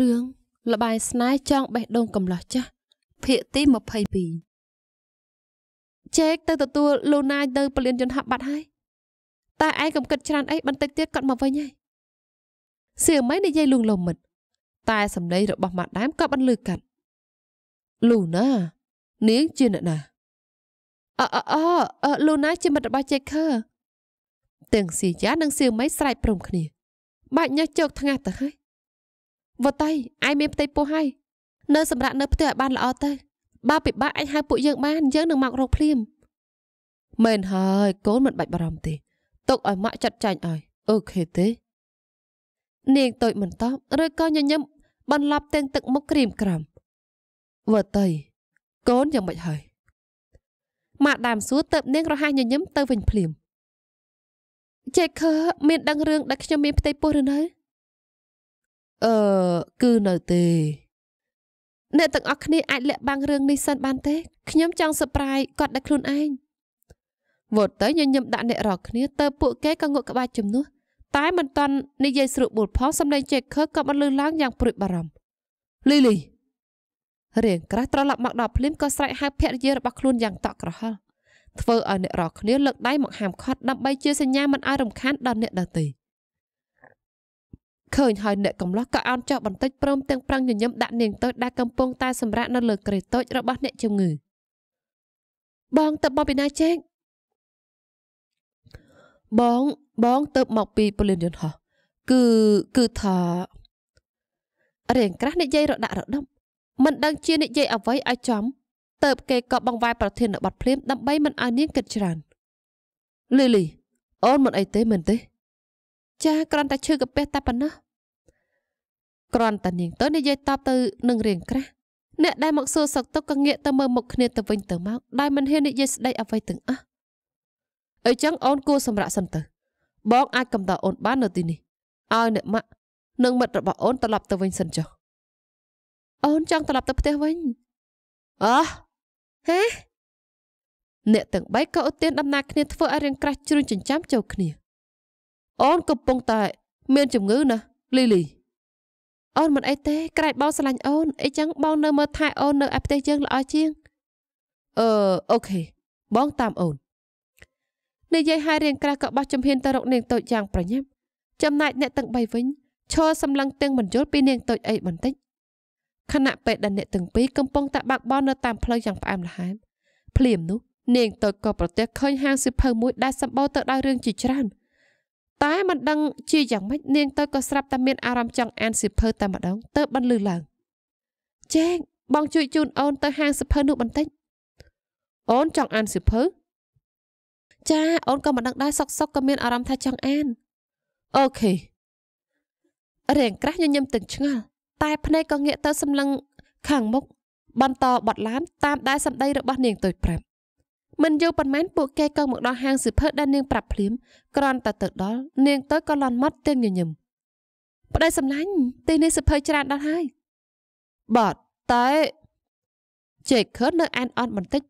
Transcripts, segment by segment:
រឿងលបាយស្នេហ៍ចង់បេះដូងកំឡោះចាស់ភាគទី22ជែកទៅទទួលលូណាទៅពលានយន្តហោះបាត់ហើយតែឯងកំគិតច្រើនអីបន្តិចទៀតគាត់មកវិញហើយសៀមៃនិយាយលួងលោមមិត្តតែសម្ដីរបស់ម៉ាដាមក៏បន្លឺកាត់លូណានាងជាអ្នកណាអអអអលូណាជាមិត្តរបស់ជេខើទាំងសៀយ៉ានិងសៀមៃស្រែកព្រមគ្នា បាច់ញើសជោកថ្ងាសទៅហើយវតៃឯងមានផ្ទៃពោះហើយនៅសម្រាប់នៅផ្ទះឲ្យបានល្អទៅបើពិបាកឯងហៅពួកយើងបានយើងនឹងមករកភ្លាមមែនហើយកូនមិនបាច់បារម្ភទេទុកឲ្យម៉ាក់ចាត់ចែងឲ្យអូខេទេ នាងតូចមិនតបឬក៏ញញឹមបន្លប់ទាំងទឹកមុខក្រៀមក្រំវតៃកូនយ៉ាងម៉េចហើយម៉ាក់ដើមសួរទៅនាងរហ័សញញឹមទៅវិញភ្លាមចេកខើមានដឹងរឿងដែលខ្ញុំមានផ្ទៃពោះឬនៅអឺគឺនៅទេអ្នកទាំងអស់គ្នាអាចលាក់បាំងរឿងនេះសិនបានទេខ្ញុំចង់ surprise គាត់ដល់ខ្លួនឯងវត្តទៅញញឹមដាក់អ្នករាល់គ្នាទៅពួកគេក៏ងក់ក្បាច់ជំនួសតែមិនតាន់និយាយស្រួលបួលផងសំឡេងចេកខើក៏បន្លឺឡើងយ៉ាងព្រួយបារម្ភលីលីរៀងក្រាស់ត្រឡប់មកដល់ភ្លាមក៏ស្រែកហៅភរិយារបស់ខ្លួនយ៉ាង តក់ក្រហល់ធ្វើឲ្យអ្នករាល់គ្នាលើកដៃមកហាមឃាត់ដើម្បី ជាសញ្ញាមិនឲ្យរំខានដល់អ្នកដទៃឃើញហើយអ្នកកំឡោះក៏អោនចុះបន្តិចព្រមទាំងប្រឹងញញឹមដាក់នាងទៅដែលកំពុងតែសម្រាកនៅលើគ្រេតូចរបស់អ្នកជំងឺបងទៅមកពីណាចេកបងបងទៅមកពីពលានយន្តហោះគឺគឺថារៀងក្រាស់និយាយរដាក់រដំមិនដឹងជានិយាយអ្វីឲ្យចំ ទៅ គេក៏បង្វែរប្រធានបတ်ភ្លាមដើម្បីមិនឲ្យនាងគិតច្រើនលីលីអូនមិនអីទេមែនទេចាគ្រាន់តែឈឺកាពះតែប៉ុណ្ណោះគ្រាន់តែនាងទៅនិយាយតបទៅនឹងរឿងក្រាស់អ្នកដែលមកសួរសុកទុកក៏ងាកទៅមើលមុខគ្នាទៅវិញទៅមកដោយមិនហ៊ាននិយាយស្ដីអ្វីទាំងអស់អីចឹងអូនគួរសម្រាប់សិនទៅ បងអាចកំដរអូនបាននៅទីនេះឲ្យអ្នកម៉ាក់និងមិត្តរបស់អូនត្រឡប់ទៅវិញសិនចុះអូនចង់ត្រឡប់ទៅផ្ទះវិញអោះហេអ្នកទាំងបីក៏ឧទានដំណើរគ្នាធ្វើឲ្យរឿងក្រាស់ជ្រុញចិញ្ចាំចូលគ្នាអូនកំពុងតែមានជំងឺណាលីលីអូនមិនអីទេ ក្រែកបងស្រឡាញ់អូនអីចឹងបងនៅមើលថែអូននៅឯផ្ទះយើងល្អជាងអឺអូខេបងតាមអូននិយាយហើយរៀងក្រាស់ក៏បោះចំហៀនទៅរកនាងតូចយ៉ាង ប្រញាប់ចំណែកអ្នកទាំង3វិញឈរសម្លឹងទាំងមិនយល់ពីនាងតូចអីបន្តិចខណៈពេលដែលអ្នកទាំងពីរកំពុងតែបាក់បោនៅតាមផ្លូវយ៉ាងផ្អែមល្ហែមភ្លាមនោះនាងតូចក៏ប្រទះឃើញហាងសិភៅមួយដែលសម្បូរទៅដោយរឿងជាច្រើនតែមិនដឹងជាយ៉ាងម៉េចនាងទៅក៏ស្រាប់តែមានអារម្មណ៍ចង់អានសៀវភៅតែម្ដងទៅបានលឺឡើង ចេងបងជួយជូនអូនទៅហាងសៀវភៅនោះបន្តិចអូនចង់អានសៀវភៅចាអូនក៏មិនដឹងដែរសុកសុកក៏មានអារម្មណ៍ថាចង់អានអូខេរៀងក្រាស់ញញឹមទាំងឆ្ងល់តែភ្នែកក៏ងាកទៅសម្លឹងខាងមុខបន្តបត់ឡានតាមដែលសម្ដីរបស់នាងតូចប្រាប់មិនយូរប៉ុន្មានពួកគេក៏មកដល់ហាងសិភើដែលនាង ប្រាប់ភ្លាមក្រាន់តែទៅដល់នាងទៅក៏លន់ម៉ត់ទាំងញញឹមប្តីសម្លាញ់ទីនេះសិភើច្រើនដល់ហើយបាទតែជេខឺនៅអានអត់បន្តិច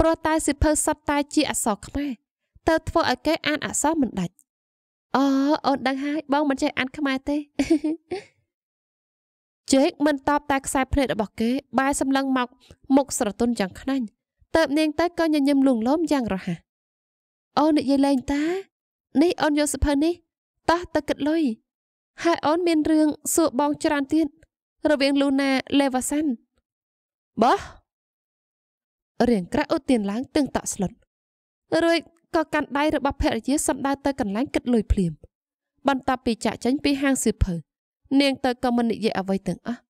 ព្រោះតែសិភើសតតែជាអសរខ្មែរទៅ ធ្វើឲ្យគេអានអសរមិនដាច់អូអូនដឹងហើយបងមិនចេះអាន ខ្មែរទេជេកមិនតបតែខ្សែភ្នែករបស់គេបែរសម្លឹងមក មុខស្រទន់យ៉ាងខ្នាញ់តើបនាងទៅក៏ញញឹមលួងលោមយ៉ាងរហ័សអូននិយាយលេងតា នេះអូនយកសភៅនេះ តោះទៅគិតលុយហើយអូនមានរឿងសួរបងច្រើនទៀតរវាងលូណាលេវ៉ាសាន់បោះរៀងក្រាក់អូទៀនឡើងទឹងតក់ស្លុតរួចក៏កាន់ដៃរបស់ភរិយាសំដៅទៅកន្លែងគិតលុយភ្លាមបន្ទាប់ពីចាក់ចេញពីហាងសៀវភៅនាងទៅក៏មិននិយាយអ្វីទាំងអស់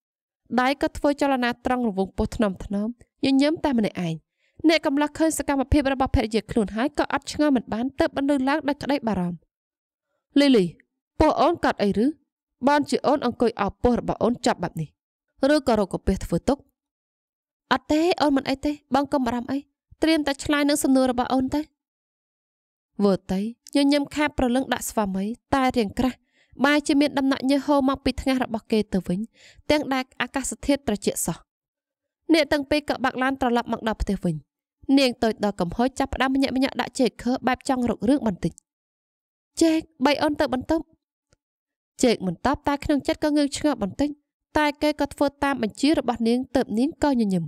ដៃក៏ធ្វើចលនាត្រង់រវងពោះថ្នមថ្នមញញឹមតែម្នាក់ឯងអ្នកកំឡោះឃើញសកម្មភាពរបស់ភរិយាខ្លួនហើយក៏អត់ឆ្ងល់មិនបានទៅបន្លឺឡើងដោយក្តីបារម្ភលីលីពោះអូនកាត់អីឬបានជាអូនអង្គុយអោបពោះរបស់អូនចាប់បែបនេះឬក៏រកកាពះធ្វើទុកអត់ទេអូនមិនអីទេបងកុំបារម្ភអីត្រៀមតែឆ្លើយនឹងសំណួររបស់អូនទៅវើតីញញឹមខាប្រលឹងដាក់ស្វាមី តែរៀងក្រាស់បែរជាមាន ដំណក់ញើសហូរមកពីថ្ងាសរបស់គេទៅវិញទាំងដែលអាកាសធាតុត្រជាក់សោះអ្នកទាំងពីរក៏បាក់ឡានត្រឡប់មកដល់ផ្ទះវិញនាងតូចដល់កំហុយចាប់ផ្ដើមម្ញាក់ម្ញាក់ដាក់ចេកខើបែបចង់រករឿងបន្តិចចេកបីអូនទៅបន្ទប់ចេកមិនតបតែក្នុងចិត្តក៏ងើងឆ្ងល់បន្តិចតែគេក៏ធ្វើតាមបញ្ជារបស់នាងទៅនាងក៏ញញឹម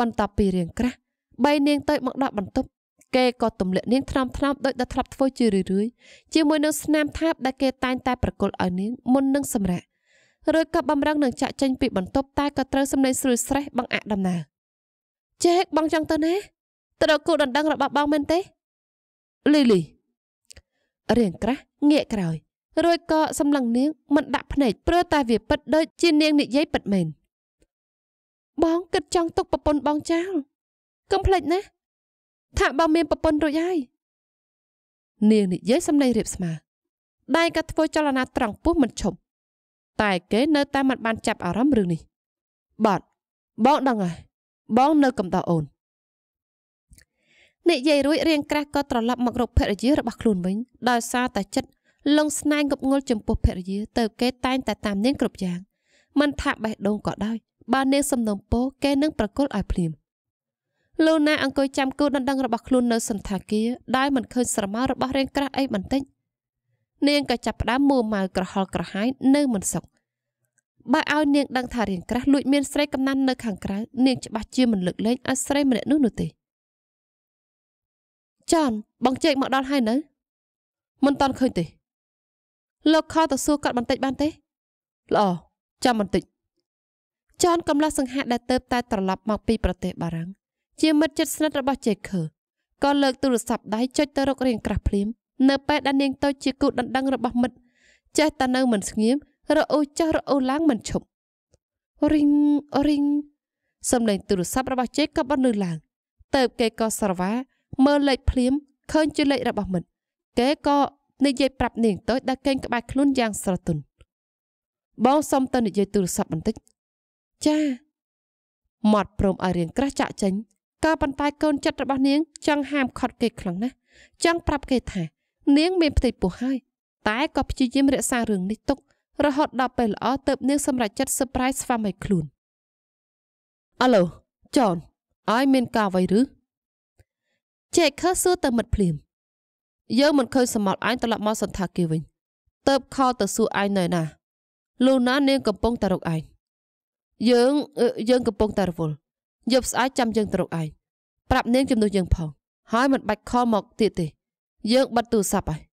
បន្ទាប់ពីរឿងក្រាស់បីនាងតូចមកដល់បន្ទប់គេក៏ទម្លាក់នាងថ្នមថ្នមដោយដែលធ្លាប់ធ្វើជារឿយរឿយជាមួយនឹងស្នាមថាបដែលគេតែងតែប្រគល់ឲ្យនាងមុននឹងសម្រាកឬក៏បំរឹងនឹងចាក់ចេញពីបន្ទប់តែក៏ត្រូវសម្លេងស្រួយស្រេះបង្អាក់ដំណើរចេកបងចង់ទៅណាត្រូវគូដណ្ដឹងរបស់បងមែនទេ លីលីរឿងក្រាស់ងាកក្រោយ រួចក៏សម្លឹងនាងមិនដាក់ភ្នែកព្រោះតែវាពិតដូចជានាងនិយាយពិតមែនបងគិតចង់ទុកប្រពន្ធបងចោលកុំភ្លេចណាថាបងមានប្រពន្ធរួចហើយនាងនិយាយសំឡេងរៀបស្មើដៃក៏ធ្វើចលនាត្រង់ពោះមិនឈប់តែគេ នៅតែមិនបានចាប់អារម្មណ៍រឿងនេះ បាទបងដឹងហើយបងនៅកំដរអូននិយាយរួចរៀងក្រាស់ក៏ត្រឡប់មករកភរិយារបស់ខ្លួនវិញដោយសារតែចិត្តលងស្នែងងប់ងល់ចំពោះភរិយាទៅគេតែងតែតាមនាងគ្រប់យ៉ាង មិនថាបេះដូងក៏ដោយបើនាងសំណុំពោគេនឹងប្រគល់ឲ្យភ្លាមលោកណាអង្គុយចាំគូដណ្ដឹងរបស់ខ្លួននៅសន្តាគារដែលមិនឃើញស្រមោលរបស់រៀងក្រាស់អីបន្តិចនាងក៏ចាប់ផ្ដើមមួម៉ៅក្រហល់ក្រហាយនៅមិនសុខបើឲ្យនាងដឹងថារៀងក្រាស់លួចមានស្រីកំណាន់នៅខាង ក្រៅនាងច្បាស់ជាមិនលើកលែងឲ្យស្រីម្នាក់នោះនោះទេចនបងជែកមកដល់ហើយនៅមិនតន់ឃើញទេ លោកខទៅសួរគាត់បន្តិចបានទេល្អចាំបន្តិច ចនកំឡោះសង្ហាដែលទៅតែត្រឡប់មកពីប្រទេសបារាំងជាមិត្តជិតស្និទ្ធរបស់ជេខឺក៏លើកទូរស័ព្ទដៃចុចទៅរករៀងក្រាស់ភ្លាមនៅពេលដែលនាងតូចជាគូដណ្ដឹងរបស់មិត្តចេះតែនៅមិនស្ងៀមរអ៊ូចុះរអ៊ូឡើងមិនឈប់រីងរីងសំឡេង ទូរស័ព្ទរបស់ជេក៏បន្លឺឡើងតើបគេក៏ស្រវ៉ាមើលលេខភ្លាមឃើញជាលេខរបស់មិត្តគេក៏និយាយប្រាប់នាងតូចដែលកេងក្បែរខ្លួនយ៉ាង ស្រទន់បងសុំទៅនិយាយទូរស័ព្ទបន្តិចចាមាត់ព្រមឲ្យរៀងក្រាស់ចាក់ចេញក៏ប៉ុន្តែកូនចិត្តរបស់នាងចង់ហាមខត់គេខ្លាំងណាស់ចង់ប្រាប់គេថានាងមានផ្ទៃពោះហើយតែក៏ព្យាយាមរក្សារឿងនេះទុករហូតដល់ពេលល្អទើបនាងសម្រេចចិត្ត surprise ស្វាមីខ្លួនអាឡូចនអើយមានការអ្វីឬចែកខើសួរទៅមិត្តភ្លាម យើងមិនឃើញសមល់អញត្រឡប់មកសន្តាគារវិញតើបខលទៅសួរអញនៅណាលូណានាងកំពុងតែរកអញយើង យើងកំពុងតែរវល់យប់ស្អែកចាំយើងទៅរកអញប្រាប់នាងជំនួសយើងផង ហើយមិនបាច់ខលមកទៀតទេ យើងបិទទូរស័ព្ទហើយ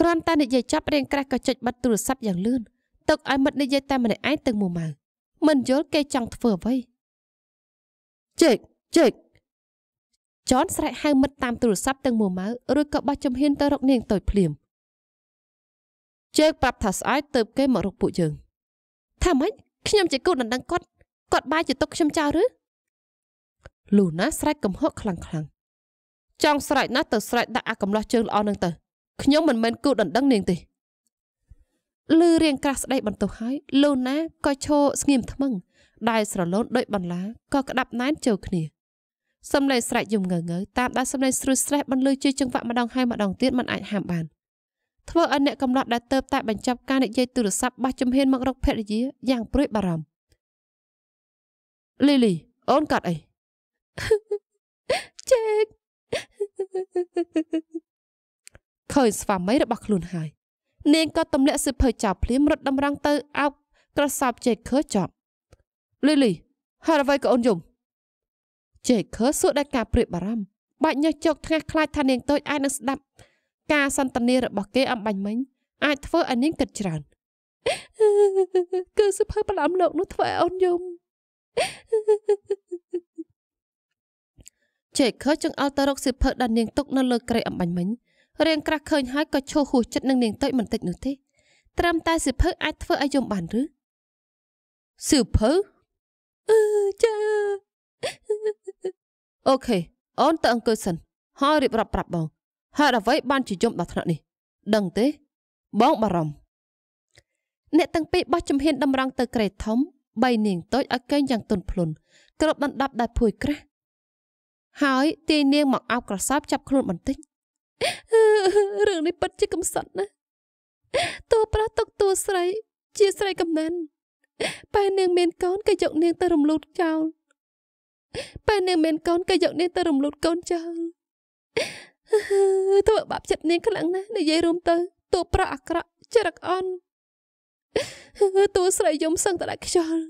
គ្រាន់តែនិយាយចប់រៀងក្រាស់ក៏ចុចបិទទូរស័ព្ទយ៉ាងលឿនទុកឲ្យមិត្តនិយាយតែម្នាក់ឯងទាំងមួយម៉ៅមិនយល់គេចង់ធ្វើអ្វីជិកជិកចនស្រែកហៅមិត្តតាមទូរស័ព្ទទាំងមួយម៉ៅរួចក៏បោះចំហៀនទៅរកនាងតូចភ្លាមជើកប្រាប់ថាស្អែកទៅគេមករកពួកយើងថាម៉េចខ្ញុំជាគូដណ្ដឹងគាត់គាត់បាយជាទុកខ្ញុំចោលឬលូណាស្រែកកំហកខ្លាំងខ្លាំងចង់ស្រែកណាស់ទៅស្រែកដាក់អាកំឡោះជើងល្អនឹងទៅខ្ញុំមិនមែនគូដណ្ដឹងនាងទេលឺរៀងក្រាស់ស្ដីបន្ទោសហើយ លូណាក៏ឈរស្ងៀមថ្មឹងដែលស្រលូនដោយបន្លាក៏ក្តាប់ណែនចូលគ្នាសំឡេងស្រែកយំងើងើតាមដែលសំឡេងស្រួយស្រេះបន្លឺជាចង្វាក់ម្ដងហើយម្ដងទៀតមិនអាចហាមបានធ្វើឲ្យអ្នកកំឡោះដែលទៅតែបញ្ចប់ការនិយាយទូរស័ព្ទបោះជំហានមករកភរិយាយ៉ាងព្រួយបារម្ភលីលីអូនកាត់អីចេកឃើញស្វាមីរបស់ខ្លួនហើយ នាងក៏ទម្លាក់សិភើចោលភ្លាមរត់តម្រង់ទៅអោបក្រសោបចេកខើចប់លីលី ហើយអ្វីក៏អូនយំចេកខើសួរដោយការព្រួយបារម្ភបាច់ញើសជោកថ្ងាសខ្លាចថានាងតូចអាចនឹងស្ដាប់ ការសន្ទនារបស់គេអំបញ្ញមិញអាចធ្វើឲ្យនាងគិតច្រើនគឺសិភើបឡាំលោកនោះធ្វើឲ្យអូនយំចេកខើចង្អល់ទៅរកសិភើដែលនាងទុកនៅលើក្រេអំបញ្ញមិញរៀងក្រាស់ឃើញហើយក៏ឈោះហួសចិត្តនឹងនាងតូចបន្តិចនោះទេត្រឹមតែសិភៅអាចធ្វើឲ្យយំបានឬសិភៅអឺចាអូខេអូនទៅអង្គុយសិនហើយរៀបរាប់ប្រាប់បងហេតុអ្វីបានជាយំដល់ថ្នាក់នេះដឹងទេ បងបារម្ភអ្នកទាំងពីរបោះជំហានតម្រង់ទៅក្រេតធំបីនាងតូចឲ្យកេងយ៉ាងទន់ភ្លន់គ្របដណ្ដប់ដែលភួយក្រាស់ហើយទាយនាងមកអោបក្រសោបចាប់ខ្លួនបន្តិចរឿងនេះពិតជាកំសត់ណាស់តួប្រាស់ទុកតួស្រីជាស្រីកំណាន់ប៉ែនាងមានកូនក៏យកនាងទៅរំលូតចោលប៉ែនាងមានកូនក៏យកនាងទៅរំលូតកូនចោលធ្វើបាបចិត្តនាងខ្លាំងណាស់និយាយរួមទៅតួប្រាស់អាក្រក់ចរិតអន់តួស្រីយំសឹងតែដាច់ខ្យល់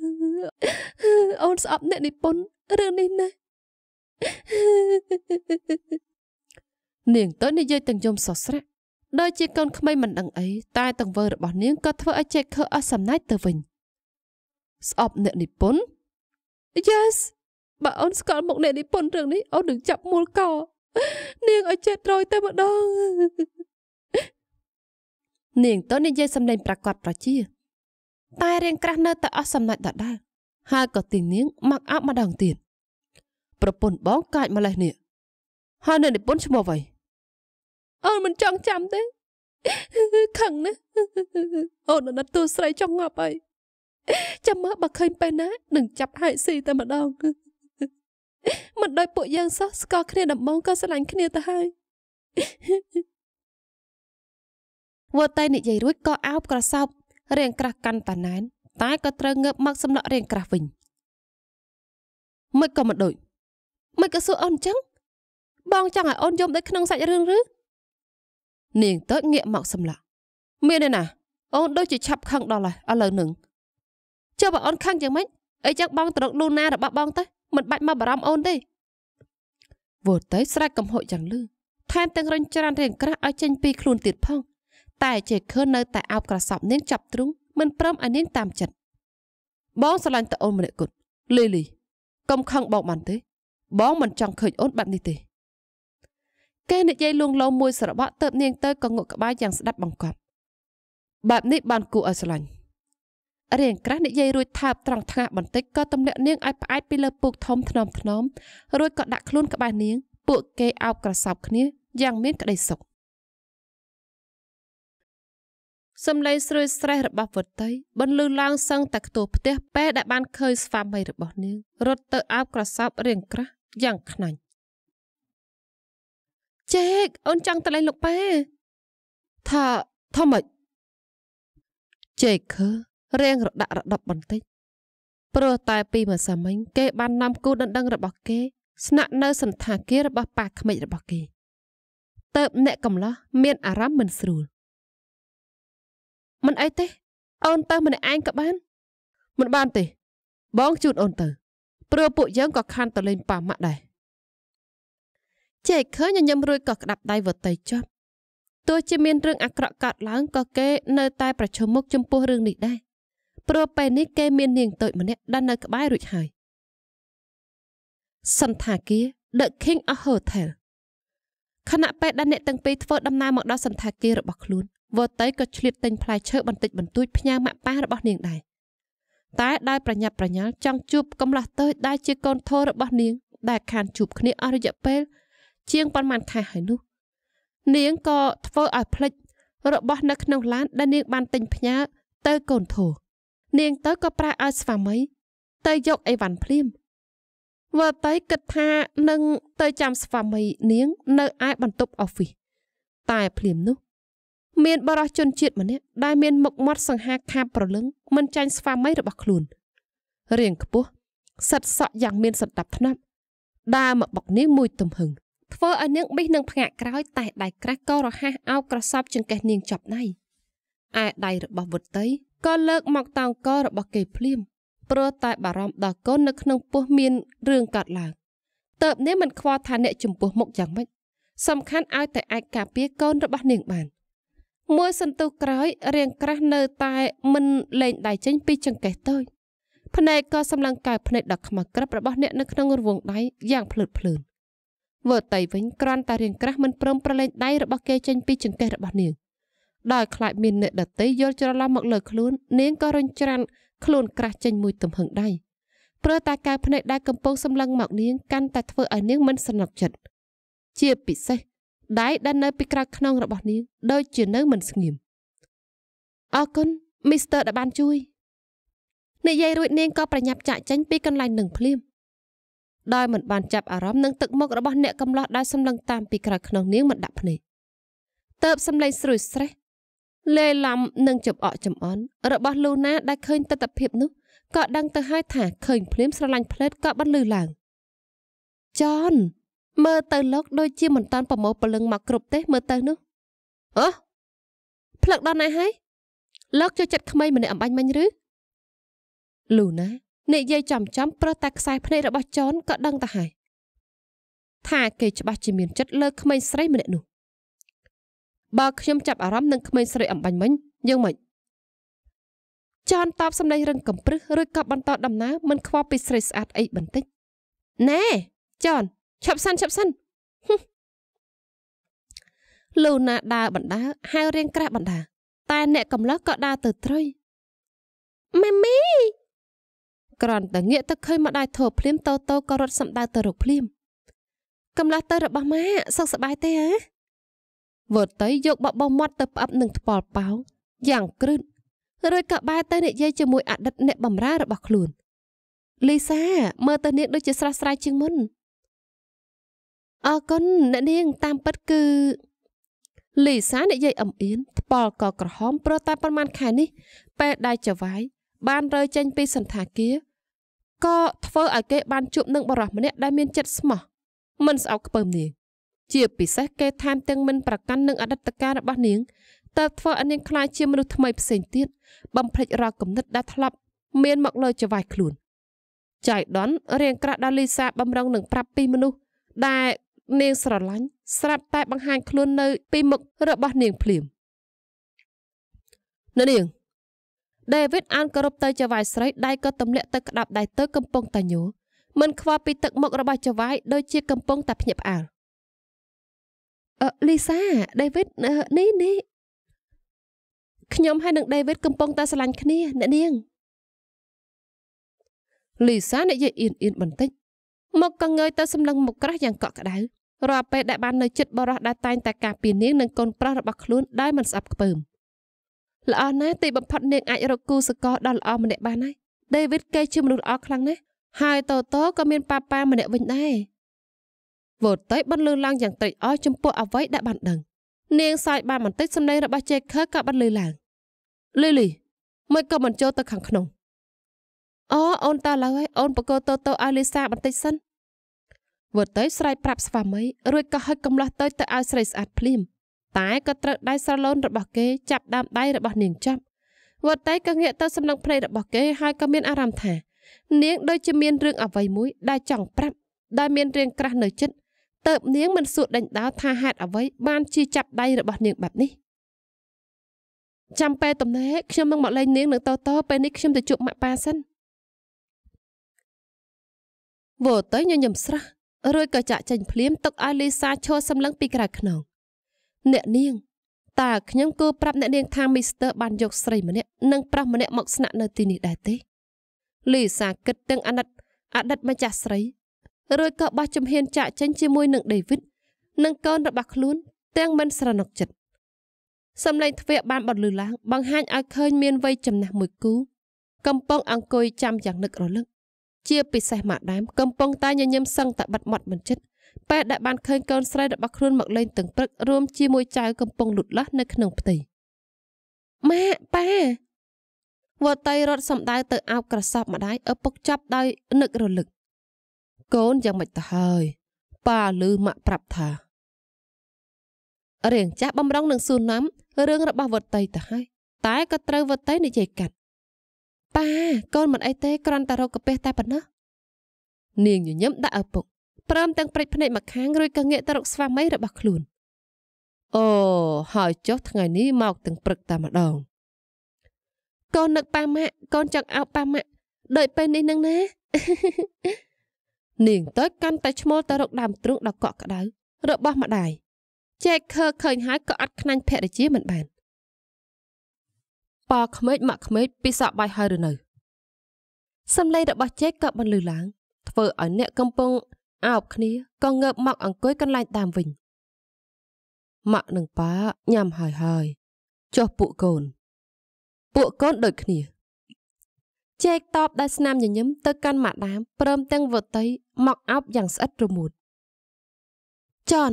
អូនស្អប់អ្នកនិពន្ធរឿងនេះណានាងទៅនិយាយទាំងយំសោះស្រាក់ដោយជាកូនក្មេងមិនដឹងអីតែតង្វើរបស់នាងក៏ធ្វើឲ្យចេកខើអស់សំណាច់ទៅវិញស្អប់អ្នកនិពន្ធ Yes បើអូនស្គាល់មុខអ្នកនិពន្ធរឿងនេះអូននឹងចាប់មូលកោនាងឲ្យចេះត្រយតែម្ដងនាងទៅនិយាយសម្លេងប្រកាសប្រជា តែរៀងក្រាស់នៅតែអស់សំណាច់ដដែលហើយក៏ទីនាងមកអាប់ម្ដងទៀតប្រពន្ធបងកាចម្លេះនេះហើយអ្នកនិពន្ធឈ្មោះអ្វីអូនមិនចង់ចាំទេខឹងណាអូនអណិតទូស្រីចង់ងាប់ហើយចាំមើលបើឃើញពេលណានឹងចាប់ហើយស៊ីតែម្ដងមិនដោយពួកយើងសោះស្គាល់គ្នាដំបងក៏ស្រឡាញ់គ្នាទៅហើយវត្តតែនិយាយរួចក៏អោបក្រសោបរៀងក្រាស់កាន់តាណែនតែក៏ត្រូវងើបមកសម្លក់រៀងក្រាស់វិញមិនក៏មិនដូចមិនក៏សួរអូនអញ្ចឹងបងចង់ឲ្យអូនយំដូចក្នុងសាច់រឿងឬនាងទៅងាកមកសម្លាក់មានទេណាអូនដូចជាឆាប់ខឹងដល់ហើយឥឡូវនឹងចុះបើអូនខឹងយ៉ាងម៉េចអីចឹងបងត្រកលូណារបស់បងទៅមិនបាច់មកបារម្ភអូនទេវល់ទៅស្រែកកំហុសយ៉ាងលឺថែមទាំងរញច្រានរៀងក្រាស់ឲ្យចេញពីខ្លួនទៀតផង តែជេខឿននៅតែអោបក្រសប់នាងចាប់ទ្រូងមិនព្រមឲ្យនាងតាមចិត្តបងស្រឡាញ់តអូនម្នាក់គត់លីលីកុំខឹងបងបានទេបងមិនចង់ឃើញអូនបែបនេះទេគេនិយាយលួងលោមមួយស្របក់ទៅនាងទៅក៏ងក់ក្បាលយ៉ាងស្ដាប់បង្កប់បែបនេះបានគួរឲ្យស្រឡាញ់រៀងក្រាស់និយាយរួចថាបត្រង់ថ្ងាសបន្តិចក៏ទម្លាក់នាងឲ្យផ្អែកពីលើពូកធំថ្នមថ្នមរួចក៏ដាក់ខ្លួនក្បែរនាងពួកគេអោបក្រសោបគ្នាយ៉ាងមានក្តីសុខសំឡេងស្រួយស្រេះរបស់វតីបន្លឺឡើងសឹងតែខ្ទោះផ្ទះពេលដែលបានឃើញស្វាមីរបស់នាងរត់ទៅអោបក្រសោបរៀងក្រាស់យ៉ាងខ្នាញ់ជេកអូនចង់ទៅលេងលោកប៉ាថាធម្មជេកខឺរៀងរដាក់រដប់បន្តិចព្រោះតែ ពីម្សិលមិញគេបាននាំគូដណ្ដឹងរបស់គេ ស្នាក់នៅសន្តាគាររបស់ប៉ាក្មិចរបស់គេតើបអ្នកកំឡោះមាន អារម្មណ៍មិនស្រួលមិនអីទេអូនទៅម្នាក់ឯងក៏បាន មិនបានទេបងជូនអូនទៅព្រោះពួកយើងក៏ខានទៅលេងប៉ាម៉ាក់ដែរចែកឃើញញញឹមរួចក៏ក្តាប់ដៃវតីជាប់ទោះជាមានរឿងអាក្រក់កើតឡើងក៏គេនៅតែប្រឈមមុខចំពោះរឿងនេះដែរព្រោះពេលនេះគេមាននាងតូចម្នាក់ដែលនៅក្បែររួចហើយសន្តាគារ The King of Hotel ខណៈពេលដែលអ្នកទាំងពីរធ្វើដំណើរមកដល់សន្តាគាររបស់ខ្លួនវតីក៏ឆ្លៀតទិញផ្លែឈើបន្តិចបន្តួចផ្ញើម៉ាក់ប៉ារបស់នាងដែរតែដោយប្រញាប់ប្រញាល់ចង់ជួបកំឡោះតើដែលជាកូនធររបស់នាងដែលខានជួបគ្នាអស់រយៈពេលជាងប៉ុន្មានខែហើយនោះ នាងក៏ធ្វើឲ្យផ្លិចរបស់នៅក្នុងឡានដែលនាងបានទិញផ្ញើទៅកូនធូនាង ទៅក៏ប្រាស់ឲ្យស្វាមី ទៅយកអីវ៉ាន់ភ្លាមវតៃគិតថានឹងទៅចាំស្វាមីនាងនៅឯបន្ទប់អอฟហ្វិសតែភ្លាមនោះ មានបរិសុជនជាតិម្នាក់ដែលមានមុខមាត់សង្ហាខាប្រលឹង មិនចាញ់ស្វាមីរបស់ខ្លួនរាងខ្ពស់សិតសក់យ៉ាងមានសន្តាប់ធ្នាប់ដើរមកបុកនាង មួយទំហឹងធ្វើឲ្យនាងប៊ីសនឹងផ្ងាក់ក្រោយតែដៃក្រាស់ក៏រហ័សអោបក្រសប់ចង្កេះនាងចាប់ដៃឯដៃរបស់វុតីក៏លើកមកតោងករបស់គេភ្លាមព្រោះតែបារម្ភដល់កូននៅក្នុងពោះមានរឿងកើតឡើងតើបនេះមិនខ្វល់ថាអ្នកចំពោះមុខយ៉ាងម៉េចសំខាន់ឲ្យតែអាចការពារកូនរបស់នាងបាន មួយសន្ទុះក្រោយរាងក្រាស់នៅតែមិនលែងដៃចេញពីចង្កេះតូចភ្នែកក៏សម្លឹងកែវភ្នែកដល់ខ្មៅក្រឹបរបស់អ្នកនៅក្នុងរវងដៃយ៉ាងភ្លើតភ្លើនវរតីវិញក្រាន់តែរៀងក្រាស់មិនព្រមប្រឡែងដៃរបស់គេចេញពីចង្កេះរបស់នាងដោយខ្លាចមានអ្នកដតីយល់ច្រឡំមកលើខ្លួននាងក៏រញច្រានខ្លួនក្រាស់ចេញមួយទំហឹងដៃព្រោះតែកែវភ្នែកដែលកំពុងសម្លឹងមកនាងកាន់តែធ្វើឲ្យនាងមិនសន្លប់ចិត្តជាពិសេសដៃដែលនៅពីក្រៅខ្នងរបស់នាងដូចជានៅមិនស្ងៀមអរគុណមីស្ទ័រដែលបានជួយនិយាយរួចនាងក៏ប្រញាប់ចាក់ចេញពីកន្លែងនឹងភ្លាមដោយមិនបានចាប់អារម្មណ៍នឹងទឹកមុខរបស់អ្នកកំឡោះដោយសម្លឹងតាមពីក្រៅខ្នងនាងមិនដាក់ភ្នែកតើបសម្លេងស្រួយស្រេះលេឡំនិងចំអកចំអន់ របស់លូណាដែលឃើញទស្សនភាពនោះក៏ដឹងទៅហើយថាឃើញភ្លាមស្រឡាញ់ផ្លេតក៏បន្លឺឡើងចនមើលទៅលោកដូចជាមិនតាន់ប្រមូលពលឹងមកគ្រប់ទេមើលទៅនោះអោះផ្លឹកដល់ណាហើយលោកចូលចិត្តក្មេងម្នាក់អំបញ្ញមិញឬលូណានិយាយចំចំព្រោះតែខ្សែភ្នែករបស់ចនក៏ដឹងទៅហើយថាគេច្បាស់ជាមានចិត្តលើក្មេងស្រីម្នាក់នោះបើខ្ញុំចាប់អារម្មណ៍នឹងក្មេងស្រីអំបញ្ញមិញយើងមិនចនតបសម្ដីរឹងកំព្រឹសរួចក៏បន្តដំណើរមិនខ្វល់ពីស្រីស្អាតអីបន្តិចណែចនឈប់សិនឈប់សិនលូណាដើរបណ្ដើហើយរៀងក្រាស់បណ្ដើតែអ្នកកំឡោះក៏ដើរទៅត្រុយម៉ាមីក្រាន់តែងាកទៅឃើញម្ដាយធោភ្លាមតូតូក៏រត់សម្ដៅទៅរកភ្លាមកំឡោះទៅរបស់ម៉ាសុខសប្បាយទេហ៎វត្តៃយកបបោមាត់ទៅផ្អាប់នឹងថ្ពាល់ប៉ោងយ៉ាងគ្រឹតរួចក៏បែរទៅនិយាយជាមួយអតីតអ្នកបម្រើរបស់ខ្លួន លីសាមើលទៅនាងដូចជាស្រស់ស្រាយជាងមុនអរគុណអ្នកនាងតាមពិតគឺ លីសានិយាយអំអៀនថ្ពាល់ក៏ក្រហមព្រោះតែប៉ុន្មានខែនេះពេលដែលចវាយបានរើចេញពីសន្តាគារក៏ធ្វើឲ្យគេបានជួបនឹងបរិះម្នាក់ដែលមានចិត្តស្មោះមិនស្អប់ខ្ពើមនាងជាពិសេសគេថែមទាំងមិនប្រកាន់នឹងអតីតកាលរបស់នាងតើធ្វើឲ្យនាងខ្លាចជាមនុស្សថ្មីផ្សេងទៀតបំភ្លេចរាល់គំនិតដែលធ្លាប់មានមកលើចង្វាយខ្លួនចៃដនរៀងក្រាស់ដល់លីសាបំរុងនឹងប្រាប់ពីមនុស្សដែល នាងស្រឡាញ់ស្រាប់តែបង្ហាញខ្លួននៅពីមុខរបស់នាងភ្លាមនៅនាងដេវីតអានគោរពទៅចៅហ្វាយស្រីដៃក៏ទម្លាក់ទៅក្តាប់ដៃទៅកំពុងតែញូរមិនខ្វល់ពីទឹកមុខរបស់ចៅហ្វាយដូចជាកំពុងតែភ្ញាក់ផ្អើលអឺលីសាដេវីតនេះនេះខ្ញុំហើយនឹងដេវីតកំពុងតែស្រឡាញ់គ្នាអ្នកនាងលីសានិយាយអៀនអៀនបន្តិចមកកងើយទៅសម្លឹងមុខក្រាស់យ៉ាងកក់ក្ដៅរាល់ពេលដែលបាននៅចិត្តបរោះដែលតែងតែការពារនាងនិងកូនប្រុសរបស់ខ្លួនដែលមិនស្អប់ខ្ពើមល្អណាស់ទីបំផុតនាងអាចរកគូសកលដ៏ល្អម្នាក់បានហើយដេវីតគេជាមនុស្សល្អខ្លាំងណាស់ហើយតូតូក៏មានប៉ាប៉ាម្នាក់វិញដែរវូតេបន្លឺឡើងយ៉ាងត្រេកអរចំពោះអ្វីដែលបានដឹង នាងសើចបានបន្តិចសម្លេងរបស់ Jacker ក៏បន្លឺឡើងលីលីមិនក៏មិនចូលទៅខាងក្នុងអូអូនតើឡើយអូនបកោតូតូឲ្យលីសាបន្តិចសិនវូតេស្រែកប្រាប់ស្វាមីរួចក៏ហុចកំឡោះទៅទៅឲ្យស្រីស្អាតភ្លាម។តែក៏ត្រូវដៃស្រលូនរបស់គេចាប់ដើមដៃរបស់នាងចាប់វត្តៃក៏ងាកទៅសំឡឹងភ្នែករបស់គេហើយក៏មានអារម្មណ៍ថានាងដូចជាមានរឿងអ្វីមួយដែលចង់ប្រាប់ដែលមានរឿងក្រាស់នៅចិត្តតើបនាងមិនសួរដេញដោលថាហេតុអ្វីបានជាចាប់ដៃរបស់នាងបែបនេះចាំពេលតំណែខ្ញុំនឹងមកលេងនាងនឹងតតពេលនេះខ្ញុំទៅជួបម៉ាក់ប៉ាសិនវត្តៃញញឹមស្រស់រួចក៏ចាក់ចេញភ្លាមទុកឲ្យលីសាឈរសម្លឹងពីក្រៅខ្នងអ្នកនាងតើខ្ញុំគួរប្រាប់អ្នកនាងថាមីស្ទ័របានយកស្រីម្នាក់និងប្រុសម្នាក់មកស្នាក់នៅទីនេះដែរទេលីសាគិតទាំងអាណិតអតីតម្ចាស់ស្រីរួចក៏បោះជំហានចាក់ចេញជាមួយនឹងដេវីតនិងកូនរបស់ខ្លួនទាំងមិនស្រណុកចិត្តសំឡេងទ្វារបានបន្លឺឡើង បង្ហាញឲ្យឃើញមានវ័យចំណាស់មួយគូកំពុងអង្គុយចាំយ៉ាងនឹករលឹកជាពិសេសម៉ាដាមកំពុងតែញញឹមសឹងតែបិទមាត់មិនចិត្តពេទ្យដែលបានឃើញកូនស្រីរបស់ខ្លួនមកលេងទាំងព្រឹករួមជាមួយចៅកំពុងលូតលាស់នៅក្នុងផ្ទៃម៉ាក់ប៉ាវតីរត់សំដៅទៅអោបក្រសប់ម្ដាយឪពុកចាប់ដោយនឹករលឹក កូនយ៉ាងមិនទៅហើយប៉ាឮម៉ាក់ប្រាប់ថារឿងចាស់បំរុងនឹងស៊ូណាំរឿងរបស់វតីទៅហើយ តែក៏ត្រូវវតីនិយាយកាត់ប៉ាកូនមិនអីទេគ្រាន់តែរកកាពះតែប៉ុណ្ណោះនាងញញឹមដាក់ឪពុកព្រមទាំងព្រិចភ្នែកមកខាងរួចក៏ងាកទៅរកស្វាមីរបស់ខ្លួនអូហើយចុះថ្ងៃនេះមកទាំងព្រឹកតែម្ដងកូននឹកប៉ាម៉ាក់កូនចង់អោបប៉ាម៉ាក់ដូចពេលនេះនឹងណានាងតើកាន់តែឈ្មោលទៅរកដើមទ្រូងដ៏កក់ក្ដៅរបស់ម្ដាយចែកខើឃើញហើយក៏អត់ខ្នាញ់ភរិយាមិនបានប៉ក្មេកម៉ាក់ក្មេកពីសក់បាយហើយឬនៅសំឡេងរបស់ចេកក៏បន្លឺឡើង ធ្វើឲ្យអ្នកកំពុងអោបគ្នាក៏ងើបមកអង្គុយកន្លែងតាមវិញម៉ាក់និងប៉ាញ៉ាំហើយហើយចុះពួកកូន ពួកកូនដូចគ្នាជែកតបដោយស្នាមញញឹមទៅកាន់ម៉ាដាមព្រមទាំងវតីមកអោបយ៉ាងស្អិតរមួតចន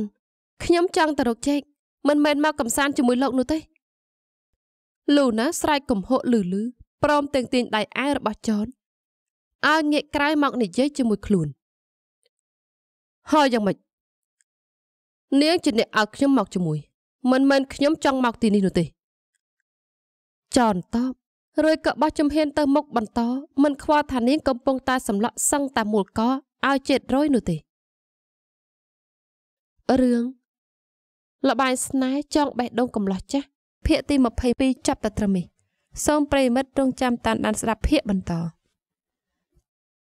ខ្ញុំចង់ទៅរកជែកមិនមែនមកកំសាន្តជាមួយលោកនោះទេ លូណាស្រែកកំហកលឺលឺព្រមទាំងទាញដៃអាយរបស់ចនឲ្យងាកក្រោយមកនិយាយជាមួយខ្លួន។ហើយយ៉ាងម៉េចនាងជាអ្នកឲ្យខ្ញុំមកជាមួយ មិនមែនខ្ញុំចង់មកទីនេះនោះទេចនតបរួយក៏បោះជំហានទៅមុខបន្តមិន ខ្វល់ថានាងកំពុងតែសម្លក់សឹងតាមមូលកឲ្យចិត្តរយនោះទេរឿងលបាយស្នេហ៍ចងបេះដូងកំឡោះចាស់ភាគទី22ចាប់តែត្រឹមនេះសូមប្រិមិត្តរងចាំតាមដានស្ដាប់ភាគបន្ត។